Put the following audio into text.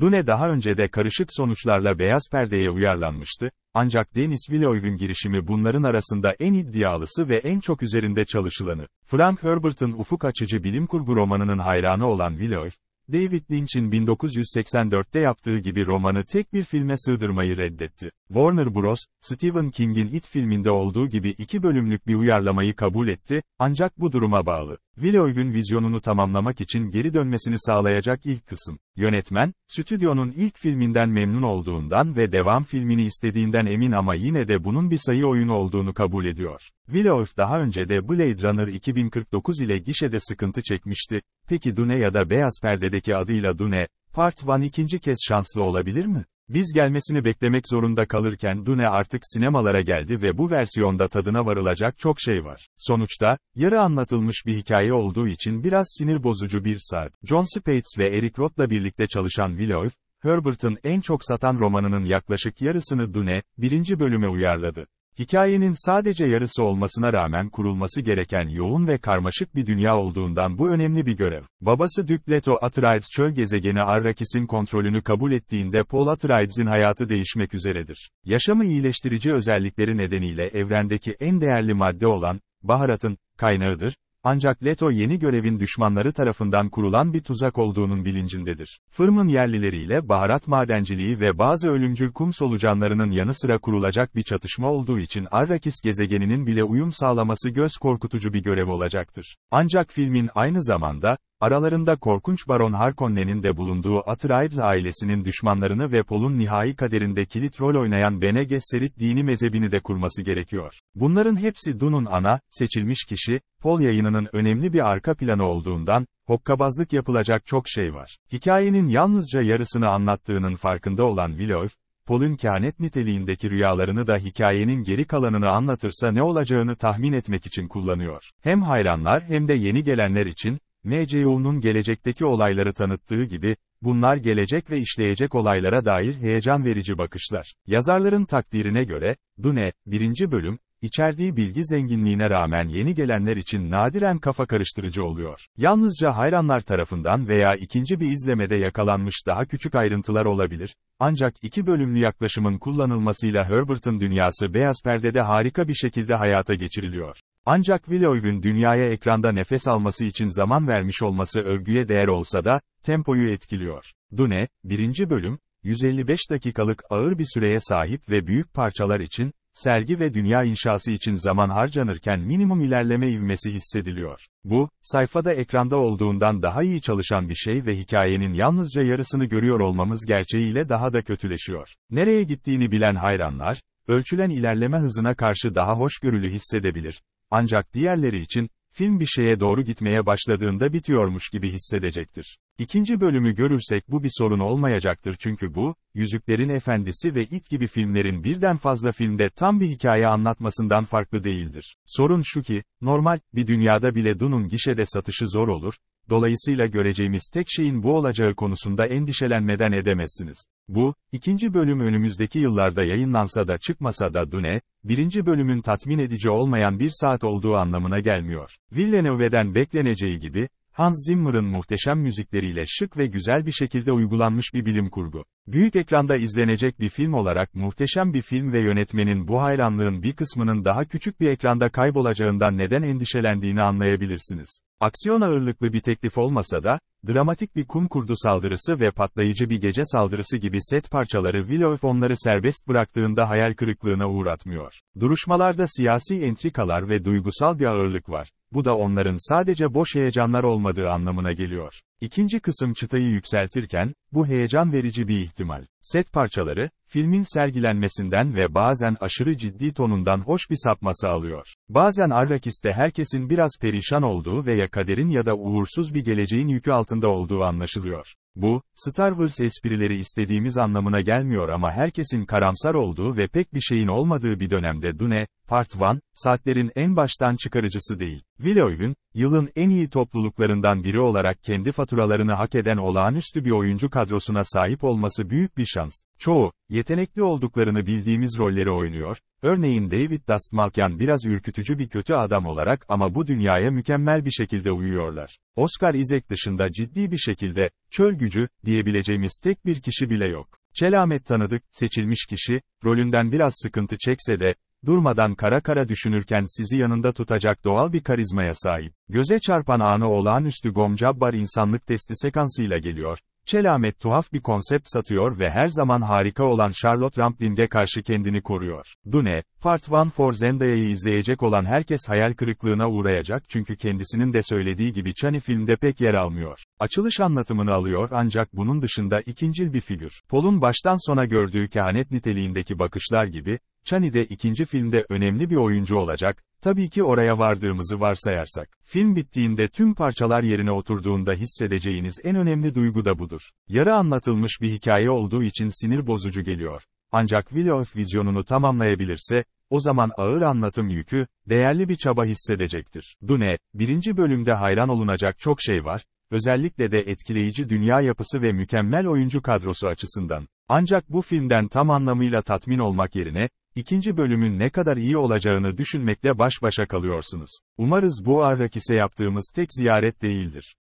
Dune daha önce de karışık sonuçlarla beyaz perdeye uyarlanmıştı, ancak Denis Villeneuve'ün girişimi bunların arasında en iddialısı ve en çok üzerinde çalışılanı. Frank Herbert'ın ufuk açıcı bilim kurgu romanının hayranı olan Villeneuve, David Lynch'in 1984'te yaptığı gibi romanı tek bir filme sığdırmayı reddetti. Warner Bros., Stephen King'in It filminde olduğu gibi iki bölümlük bir uyarlamayı kabul etti, ancak bu duruma bağlı. Villeneuve'ün vizyonunu tamamlamak için geri dönmesini sağlayacak ilk kısım. Yönetmen, stüdyonun ilk filminden memnun olduğundan ve devam filmini istediğinden emin ama yine de bunun bir sayı oyun olduğunu kabul ediyor. Villeneuve daha önce de Blade Runner 2049 ile gişede sıkıntı çekmişti. Peki Dune ya da Beyaz Perde'deki adıyla Dune, Part 1 ikinci kez şanslı olabilir mi? Biz gelmesini beklemek zorunda kalırken Dune artık sinemalara geldi ve bu versiyonda tadına varılacak çok şey var. Sonuçta, yarı anlatılmış bir hikaye olduğu için biraz sinir bozucu bir saat. John Spates ve Eric Roth'la birlikte çalışan Willow, Herbert'ın en çok satan romanının yaklaşık yarısını Dune, birinci bölüme uyarladı. Hikayenin sadece yarısı olmasına rağmen kurulması gereken yoğun ve karmaşık bir dünya olduğundan bu önemli bir görev. Babası Duke Leto Atreides çöl gezegeni Arrakis'in kontrolünü kabul ettiğinde Paul Atreides'in hayatı değişmek üzeredir. Yaşamı iyileştirici özellikleri nedeniyle evrendeki en değerli madde olan, baharatın, kaynağıdır, ancak Leto yeni görevin düşmanları tarafından kurulan bir tuzak olduğunun bilincindedir. Fırm'ın yerlileriyle baharat madenciliği ve bazı ölümcül kum solucanlarının yanı sıra kurulacak bir çatışma olduğu için Arrakis gezegeninin bile uyum sağlaması göz korkutucu bir görev olacaktır. Ancak filmin aynı zamanda, Aralarında korkunç Baron Harkonnen'in de bulunduğu Atreides ailesinin düşmanlarını ve Pol'un nihai kaderinde kilit rol oynayan Bene Gesserit dini mezhebini de kurması gerekiyor. Bunların hepsi Dun'un ana, seçilmiş kişi, Pol yayınının önemli bir arka planı olduğundan, hokkabazlık yapılacak çok şey var. Hikayenin yalnızca yarısını anlattığının farkında olan Villeneuve, Pol'un kehanet niteliğindeki rüyalarını da hikayenin geri kalanını anlatırsa ne olacağını tahmin etmek için kullanıyor. Hem hayranlar hem de yeni gelenler için, MCU'nun gelecekteki olayları tanıttığı gibi, bunlar gelecek ve işleyecek olaylara dair heyecan verici bakışlar. Yazarların takdirine göre, bu ne, birinci bölüm, içerdiği bilgi zenginliğine rağmen yeni gelenler için nadiren kafa karıştırıcı oluyor. Yalnızca hayranlar tarafından veya ikinci bir izlemede yakalanmış daha küçük ayrıntılar olabilir, ancak iki bölümlü yaklaşımın kullanılmasıyla Herbert'ın dünyası beyaz perdede harika bir şekilde hayata geçiriliyor. Ancak Villeneuve'ün dünyaya ekranda nefes alması için zaman vermiş olması övgüye değer olsa da, tempoyu etkiliyor. Dune, 1. bölüm, 155 dakikalık ağır bir süreye sahip ve büyük parçalar için, sergi ve dünya inşası için zaman harcanırken minimum ilerleme ivmesi hissediliyor. Bu, sayfada ekranda olduğundan daha iyi çalışan bir şey ve hikayenin yalnızca yarısını görüyor olmamız gerçeğiyle daha da kötüleşiyor. Nereye gittiğini bilen hayranlar, ölçülen ilerleme hızına karşı daha hoşgörülü hissedebilir. Ancak diğerleri için, film bir şeye doğru gitmeye başladığında bitiyormuş gibi hissedecektir. İkinci bölümü görürsek bu bir sorun olmayacaktır çünkü bu, Yüzüklerin Efendisi ve It gibi filmlerin birden fazla filmde tam bir hikaye anlatmasından farklı değildir. Sorun şu ki, normal, bir dünyada bile Dun'un gişede satışı zor olur, dolayısıyla göreceğimiz tek şeyin bu olacağı konusunda endişelenmeden edemezsiniz. Bu, ikinci bölüm önümüzdeki yıllarda yayınlansa da çıkmasa da Dune, birinci bölümün tatmin edici olmayan bir saat olduğu anlamına gelmiyor. Villeneuve'den bekleneceği gibi, Hans Zimmer'ın muhteşem müzikleriyle şık ve güzel bir şekilde uygulanmış bir bilim kurgu. Büyük ekranda izlenecek bir film olarak muhteşem bir film ve yönetmenin bu hayranlığın bir kısmının daha küçük bir ekranda kaybolacağından neden endişelendiğini anlayabilirsiniz. Aksiyon ağırlıklı bir teklif olmasa da, dramatik bir kum kurdu saldırısı ve patlayıcı bir gece saldırısı gibi set parçaları Willow onları serbest bıraktığında hayal kırıklığına uğratmıyor. Duruşmalarda siyasi entrikalar ve duygusal bir ağırlık var. Bu da onların sadece boş heyecanlar olmadığı anlamına geliyor. İkinci kısım çıtayı yükseltirken, bu heyecan verici bir ihtimal. Set parçaları, filmin sergilenmesinden ve bazen aşırı ciddi tonundan hoş bir sapması alıyor. Bazen Arrakis'te herkesin biraz perişan olduğu veya kaderin ya da uğursuz bir geleceğin yükü altında olduğu anlaşılıyor. Bu, Star Wars esprileri istediğimiz anlamına gelmiyor ama herkesin karamsar olduğu ve pek bir şeyin olmadığı bir dönemde Dune, Part 1, saatlerin en baştan çıkarıcısı değil. Villeneuve'ün, yılın en iyi topluluklarından biri olarak kendi faturalarını hak eden olağanüstü bir oyuncu kadrosuna sahip olması büyük bir şans. Çoğu, yetenekli olduklarını bildiğimiz rolleri oynuyor. Örneğin David Dastmalkian biraz ürkütücü bir kötü adam olarak ama bu dünyaya mükemmel bir şekilde uyuyorlar. Oscar Isaac dışında ciddi bir şekilde, çöl gücü, diyebileceğimiz tek bir kişi bile yok. Çelamet tanıdık, seçilmiş kişi, rolünden biraz sıkıntı çekse de, durmadan kara kara düşünürken sizi yanında tutacak doğal bir karizmaya sahip. Göze çarpan anı olağanüstü Gomcabbar insanlık testi sekansıyla geliyor. Çelamet tuhaf bir konsept satıyor ve her zaman harika olan Charlotte Ramplin'de karşı kendini koruyor. Dune, Part 1 for Zendaya'yı izleyecek olan herkes hayal kırıklığına uğrayacak çünkü kendisinin de söylediği gibi Chani filmde pek yer almıyor. Açılış anlatımını alıyor ancak bunun dışında ikincil bir figür. Paul'un baştan sona gördüğü kehanet niteliğindeki bakışlar gibi, Chani de ikinci filmde önemli bir oyuncu olacak, tabii ki oraya vardığımızı varsayarsak. Film bittiğinde tüm parçalar yerine oturduğunda hissedeceğiniz en önemli duygu da budur. Yarı anlatılmış bir hikaye olduğu için sinir bozucu geliyor. Ancak Willow vizyonunu tamamlayabilirse, o zaman ağır anlatım yükü, değerli bir çaba hissedecektir. Dune, birinci bölümde hayran olunacak çok şey var, özellikle de etkileyici dünya yapısı ve mükemmel oyuncu kadrosu açısından. Ancak bu filmden tam anlamıyla tatmin olmak yerine, İkinci bölümün ne kadar iyi olacağını düşünmekle baş başa kalıyorsunuz. Umarız bu Arrakis'e yaptığımız tek ziyaret değildir.